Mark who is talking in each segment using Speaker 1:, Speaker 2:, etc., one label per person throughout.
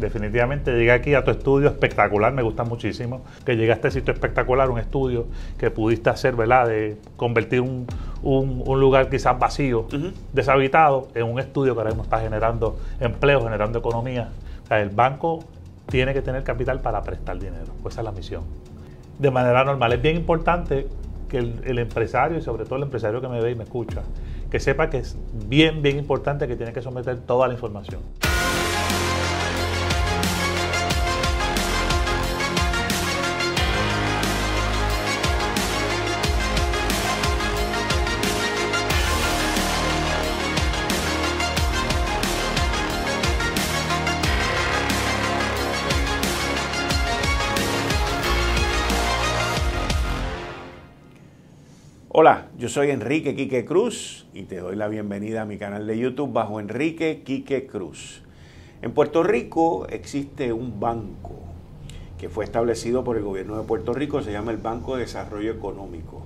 Speaker 1: definitivamente llegué aquí a tu estudio espectacular, me gusta muchísimo que llegaste a este sitio espectacular, un estudio que pudiste hacer, ¿verdad? De convertir un, un, lugar quizás vacío, deshabitado, en un estudio que ahora mismo está generando empleo, generando economía. O sea, el banco tiene que tener capital para prestar dinero, pues esa es la misión. De manera normal, es bien importante que el, el, empresario y sobre todo el empresario que me ve y me escucha, que sepa que es bien, bien importante que tiene que someter toda la información.
Speaker 2: Hola, yo soy Enrique Quique Cruz y te doy la bienvenida a mi canal de YouTube bajo Enrique Quique Cruz. En Puerto Rico existe un banco que fue establecido por el gobierno de Puerto Rico, se llama el Banco de Desarrollo Económico.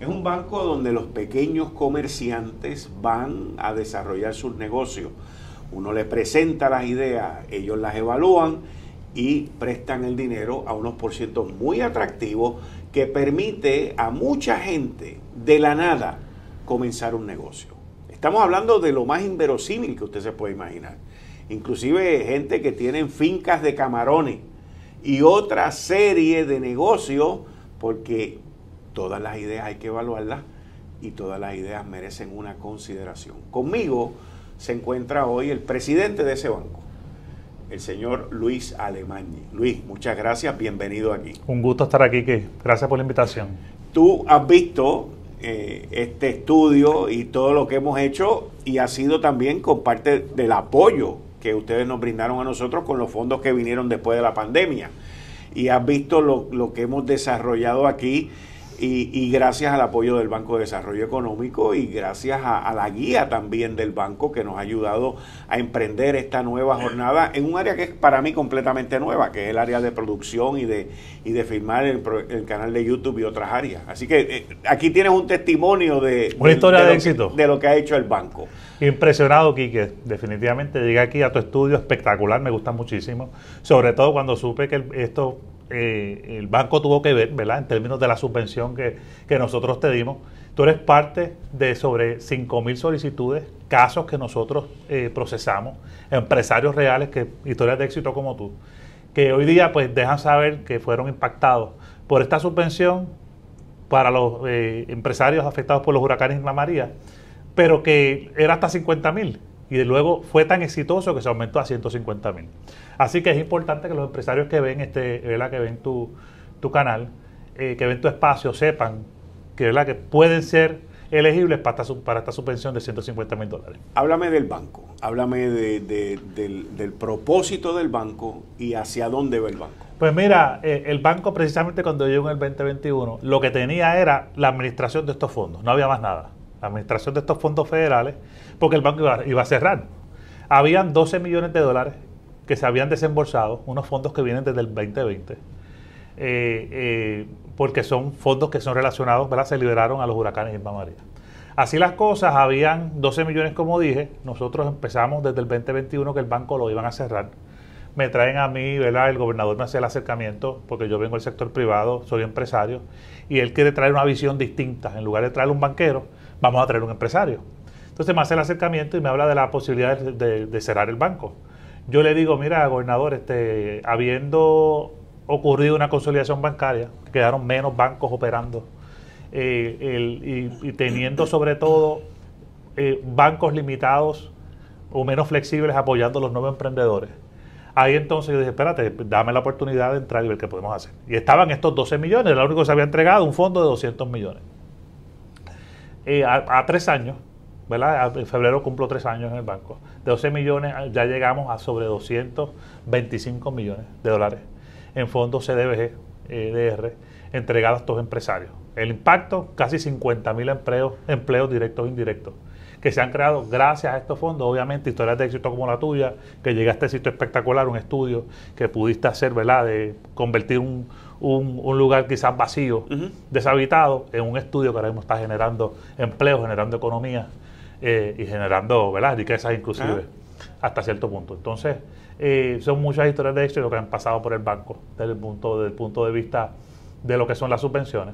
Speaker 2: Es un banco donde los pequeños comerciantes van a desarrollar sus negocios. Uno les presenta las ideas, ellos las evalúan y prestan el dinero a unos por muy atractivos que permite a mucha gente de la nada comenzar un negocio. Estamos hablando de lo más inverosímil que usted se puede imaginar. Inclusive gente que tiene fincas de camarones y otra serie de negocios porque todas las ideas hay que evaluarlas y todas las ideas merecen una consideración. Conmigo se encuentra hoy el presidente de ese banco, el señor Luis Alemán. Luis, muchas gracias, bienvenido aquí.
Speaker 1: Un gusto estar aquí, que gracias por la invitación.
Speaker 2: Tú has visto eh, este estudio y todo lo que hemos hecho y ha sido también con parte del apoyo que ustedes nos brindaron a nosotros con los fondos que vinieron después de la pandemia. Y has visto lo que hemos desarrollado aquí y, gracias al apoyo del Banco de Desarrollo Económico y gracias a, la guía también del banco que nos ha ayudado a emprender esta nueva jornada en un área que es para mí completamente nueva, que es el área de producción y de, y de firmar el, canal de YouTube y otras áreas. Así que eh, aquí tienes un testimonio de, lo que ha hecho el
Speaker 1: banco. Impresionado, Quique. Definitivamente llegué aquí a tu estudio espectacular, me gusta muchísimo. Sobre todo cuando supe que esto eh, el banco tuvo que ver, ¿verdad? En términos de la subvención que, nosotros te dimos. Tú eres parte de sobre 5.000 solicitudes, casos que nosotros eh, procesamos, empresarios reales, que historias de éxito como tú, que hoy día pues dejan saber que fueron impactados por esta subvención para los eh, empresarios afectados por los huracanes en la María, pero que era hasta 50.000 y de luego fue tan exitoso que se aumentó a 150 mil. Así que es importante que los empresarios que ven, este, ¿verdad? Que ven tu, canal, eh, que ven tu espacio, sepan que, ¿verdad? que pueden ser elegibles para esta, para esta subvención de 150 mil dólares.
Speaker 2: Háblame del banco, háblame de, del, propósito del banco y hacia dónde va el banco.
Speaker 1: Pues mira, eh, el banco precisamente cuando llegó en el 2021, lo que tenía era la administración de estos fondos, no había más nada la administración de estos fondos federales, porque el banco iba, a cerrar. Habían 12 millones de dólares que se habían desembolsado, unos fondos que vienen desde el 2020, eh, eh, porque son fondos que son relacionados, ¿verdad? se liberaron a los huracanes Irma María. Así las cosas, habían 12 millones como dije, nosotros empezamos desde el 2021 que el banco lo iban a cerrar me traen a mí, ¿verdad? El gobernador me hace el acercamiento, porque yo vengo del sector privado, soy empresario, y él quiere traer una visión distinta. En lugar de traer un banquero, vamos a traer un empresario. Entonces me hace el acercamiento y me habla de la posibilidad de, cerrar el banco. Yo le digo, mira, gobernador, este, habiendo ocurrido una consolidación bancaria, quedaron menos bancos operando, eh, y, teniendo sobre todo eh, bancos limitados o menos flexibles apoyando a los nuevos emprendedores Ahí entonces yo dije, espérate, dame la oportunidad de entrar y ver qué podemos hacer. Y estaban estos 12 millones, lo único que se había entregado, un fondo de 200 millones. Eh, a, tres años, ¿verdad? En febrero cumplo tres años en el banco. De 12 millones ah, ya llegamos a sobre 225 millones de dólares en fondos CDBG, EDR, entregados a estos empresarios. El impacto, casi 50 mil empleos, empleos directos e indirectos que se han creado gracias a estos fondos. Obviamente, historias de éxito como la tuya, que llegaste a este sitio espectacular, un estudio que pudiste hacer, ¿verdad? De convertir un, un, lugar quizás vacío, deshabitado, en un estudio que ahora mismo está generando empleo, generando economía eh, y generando, ¿verdad? Riquezas inclusive, ah. hasta cierto punto. Entonces, eh, son muchas historias de éxito que han pasado por el banco punto, desde el punto de vista de lo que son las subvenciones,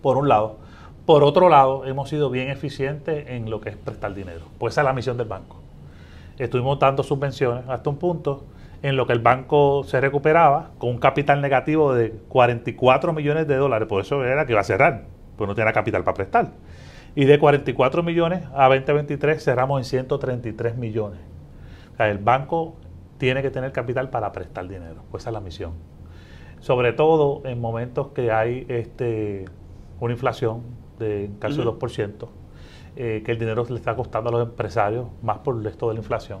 Speaker 1: por un lado por otro lado, hemos sido bien eficientes en lo que es prestar dinero, pues esa es la misión del banco. Estuvimos dando subvenciones hasta un punto en lo que el banco se recuperaba con un capital negativo de 44 millones de dólares, por eso era que iba a cerrar, pues no tenía capital para prestar. Y de 44 millones a 2023 cerramos en 133 millones. el banco tiene que tener capital para prestar dinero, pues esa es la misión. Sobre todo en momentos que hay este, una inflación de casi 2%, eh, que el dinero le está costando a los empresarios más por esto de la inflación.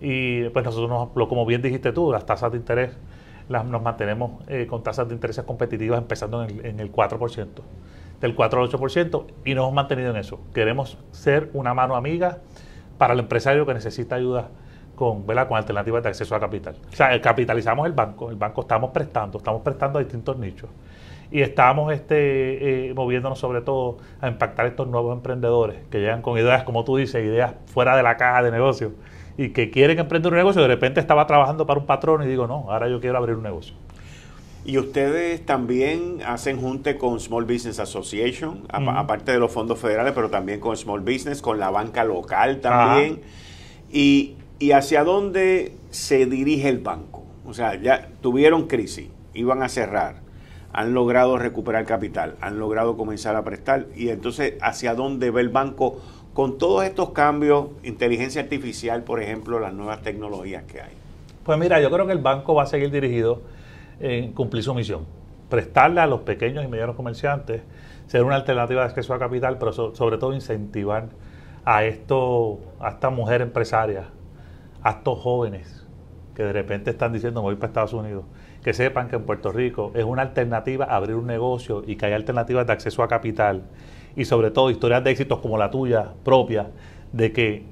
Speaker 1: Y pues nosotros, nos, como bien dijiste tú, las tasas de interés las, nos mantenemos eh, con tasas de intereses competitivas empezando en el, 4%, del 4 al 8%, y nos hemos mantenido en eso. Queremos ser una mano amiga para el empresario que necesita ayuda con, con alternativas de acceso a capital. O sea, capitalizamos el banco, el banco estamos prestando, estamos prestando a distintos nichos y estamos este, eh, moviéndonos sobre todo a impactar estos nuevos emprendedores que llegan con ideas, como tú dices, ideas fuera de la caja de negocio y que quieren emprender un negocio. De repente estaba trabajando para un patrón y digo, no, ahora yo quiero abrir un negocio.
Speaker 2: Y ustedes también hacen junte con Small Business Association, aparte de los fondos federales, pero también con Small Business, con la banca local también. Y, y, hacia dónde se dirige el banco? O sea, ya tuvieron crisis, iban a cerrar han logrado recuperar capital, han logrado comenzar a prestar y entonces hacia dónde ve el banco con todos estos cambios, inteligencia artificial, por ejemplo, las nuevas tecnologías que hay.
Speaker 1: Pues mira, yo creo que el banco va a seguir dirigido en cumplir su misión, prestarle a los pequeños y medianos comerciantes, ser una alternativa de acceso a capital, pero sobre todo incentivar a a esta mujer empresaria, a estos jóvenes que de repente están diciendo voy para Estados Unidos que sepan que en Puerto Rico es una alternativa abrir un negocio y que hay alternativas de acceso a capital y sobre todo historias de éxitos como la tuya propia, de que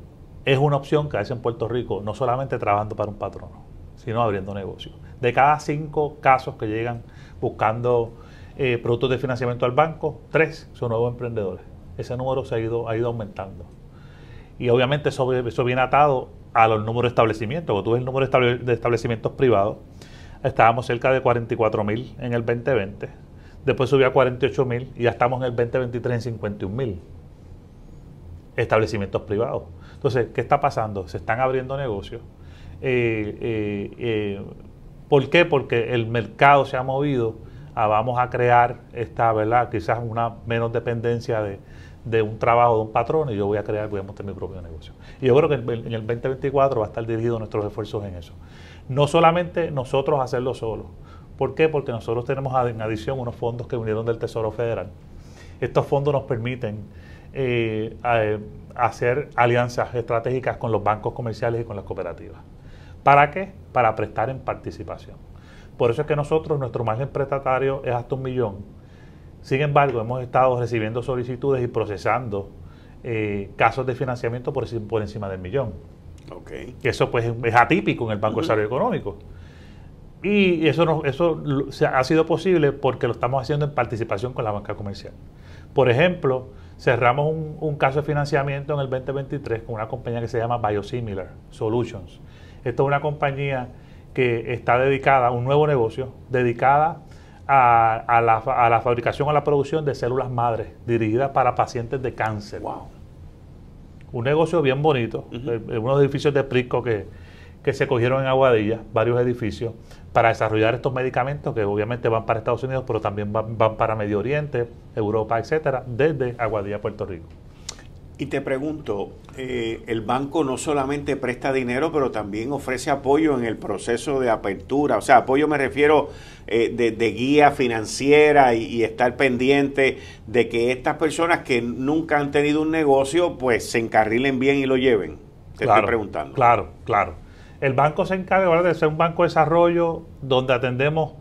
Speaker 1: es una opción que hace en Puerto Rico, no solamente trabajando para un patrono, sino abriendo negocio De cada cinco casos que llegan buscando eh, productos de financiamiento al banco, tres son nuevos emprendedores. Ese número se ha ido, ha ido aumentando. Y obviamente eso, viene atado a los números de establecimientos. Cuando tú ves el número de establecimientos privados, Estábamos cerca de 44 mil en el 2020. Después subió a 48 mil y ya estamos en el 2023 en 51 mil establecimientos privados. Entonces, ¿qué está pasando? Se están abriendo negocios. Eh, eh, eh, ¿Por qué? Porque el mercado se ha movido a ah, vamos a crear esta, ¿verdad? Quizás una menos dependencia de, de un trabajo de un patrón y yo voy a crear, voy a montar mi propio negocio. Y yo creo que en el 2024 va a estar dirigido nuestros esfuerzos en eso. No solamente nosotros hacerlo solos. ¿Por qué? Porque nosotros tenemos en adición unos fondos que vinieron del Tesoro Federal. Estos fondos nos permiten eh, eh, hacer alianzas estratégicas con los bancos comerciales y con las cooperativas. ¿Para qué? Para prestar en participación. Por eso es que nosotros, nuestro margen prestatario es hasta un millón sin embargo, hemos estado recibiendo solicitudes y procesando eh, casos de financiamiento por, encima del millón. Okay. eso pues es atípico en el Banco de Desarrollo Económico. Y eso, no, eso ha sido posible porque lo estamos haciendo en participación con la banca comercial. Por ejemplo, cerramos un, caso de financiamiento en el 2023 con una compañía que se llama Biosimilar Solutions. Esto es una compañía que está dedicada a un nuevo negocio, dedicada a, la, a la, fabricación, a la producción de células madres dirigidas para pacientes de cáncer. Wow. Un negocio bien bonito, eh, eh, unos edificios de Prisco que, se cogieron en Aguadilla, varios edificios, para desarrollar estos medicamentos que obviamente van para Estados Unidos, pero también van, van para Medio Oriente, Europa, etcétera, desde Aguadilla, Puerto Rico.
Speaker 2: Y te pregunto, eh, el banco no solamente presta dinero, pero también ofrece apoyo en el proceso de apertura. O sea, apoyo me refiero eh, de, guía financiera y, estar pendiente de que estas personas que nunca han tenido un negocio, pues se encarrilen bien y lo lleven. Te estoy preguntando.
Speaker 1: Claro, claro. El banco se encarga de ser un banco de desarrollo donde atendemos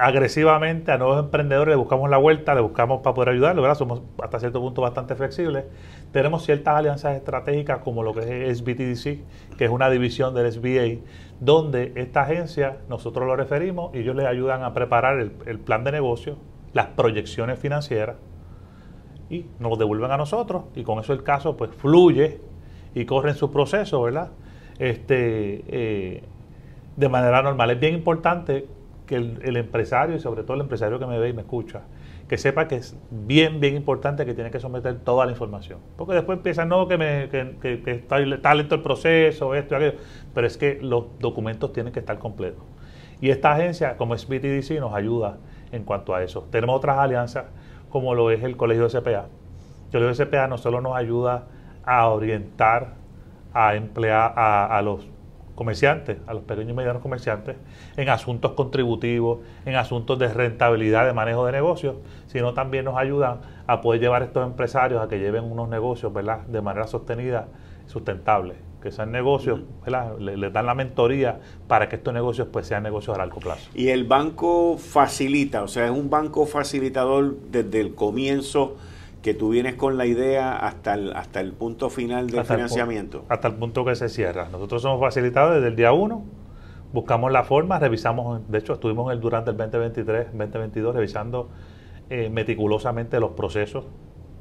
Speaker 1: agresivamente a nuevos emprendedores, le buscamos la vuelta, le buscamos para poder ayudarlos, ¿verdad? Somos hasta cierto punto bastante flexibles. Tenemos ciertas alianzas estratégicas como lo que es SBTDC, que es una división del SBA, donde esta agencia nosotros lo referimos y ellos les ayudan a preparar el, plan de negocio, las proyecciones financieras y nos lo devuelven a nosotros y con eso el caso pues fluye y corre en su proceso, ¿verdad? Este, eh, de manera normal. Es bien importante que el, empresario, y sobre todo el empresario que me ve y me escucha, que sepa que es bien, bien importante que tiene que someter toda la información. Porque después empiezan, no, que, me, está, lento el proceso, esto y aquello. Pero es que los documentos tienen que estar completos. Y esta agencia, como es BTDC, nos ayuda en cuanto a eso. Tenemos otras alianzas, como lo es el Colegio de CPA. El Colegio de CPA no solo nos ayuda a orientar a, emplear, a los comerciantes, a los pequeños y medianos comerciantes, en asuntos contributivos, en asuntos de rentabilidad, de manejo de negocios, sino también nos ayudan a poder llevar a estos empresarios a que lleven unos negocios ¿verdad? de manera sostenida, sustentable, que sean negocios, les dan la mentoría para que estos negocios pues sean negocios a largo plazo.
Speaker 2: Y el banco facilita, o sea, es un banco facilitador desde el comienzo que tú vienes con la idea hasta el, hasta el punto final del financiamiento.
Speaker 1: hasta el punto que se cierra. Nosotros somos facilitados desde el día 1, buscamos la forma, revisamos, de hecho estuvimos el, durante el 2023, 2022 revisando eh, meticulosamente los procesos,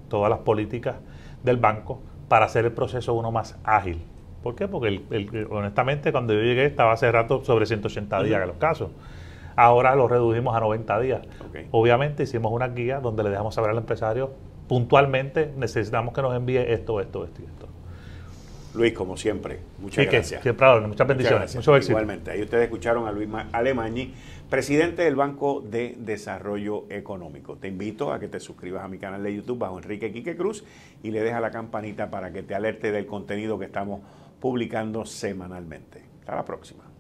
Speaker 1: todas las políticas del banco para hacer el proceso uno más ágil. ¿Por qué? Porque el, honestamente cuando yo llegué estaba hace rato sobre 180 días los casos. Ahora lo redujimos a 90 días. Obviamente hicimos una guía donde le dejamos saber al empresario puntualmente necesitamos que nos envíe esto, esto, esto y esto.
Speaker 2: Luis, como siempre, muchas gracias. muchas bendiciones, mucho Igualmente, ahí ustedes escucharon a Luis Alemañi, presidente del Banco de Desarrollo Económico. Te invito a que te suscribas a mi canal de YouTube bajo Enrique Quique Cruz y le dejas la campanita para que te alerte del contenido que estamos publicando semanalmente. Hasta la próxima.